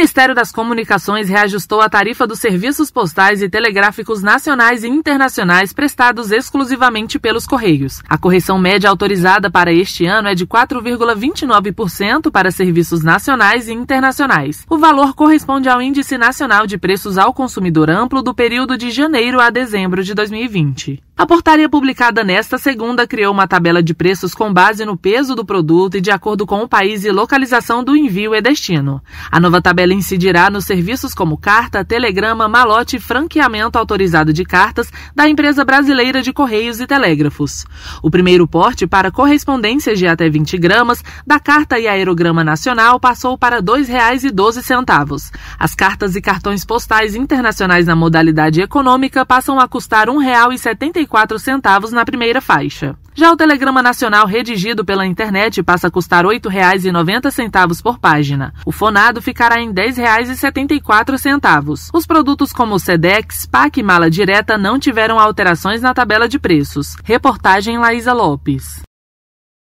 Ministério das Comunicações reajustou a tarifa dos serviços postais e telegráficos nacionais e internacionais prestados exclusivamente pelos Correios. A correção média autorizada para este ano é de 4,29% para serviços nacionais e internacionais. O valor corresponde ao Índice Nacional de Preços ao Consumidor Amplo do período de janeiro a dezembro de 2020. A portaria publicada nesta segunda criou uma tabela de preços com base no peso do produto e de acordo com o país e localização do envio e destino. A nova tabela incidirá nos serviços como carta, telegrama, malote e franqueamento autorizado de cartas da empresa brasileira de Correios e Telégrafos. O primeiro porte para correspondências de até 20 gramas da carta e aerograma nacional passou para R$ 2,12. As cartas e cartões postais internacionais na modalidade econômica passam a custar R$ 1,74 centavos na primeira faixa. Já o Telegrama Nacional redigido pela internet passa a custar R$ 8,90 por página. O fonado ficará em R$ 10,74. Os produtos como Sedex, PAC e Mala Direta não tiveram alterações na tabela de preços. Reportagem Laísa Lopes.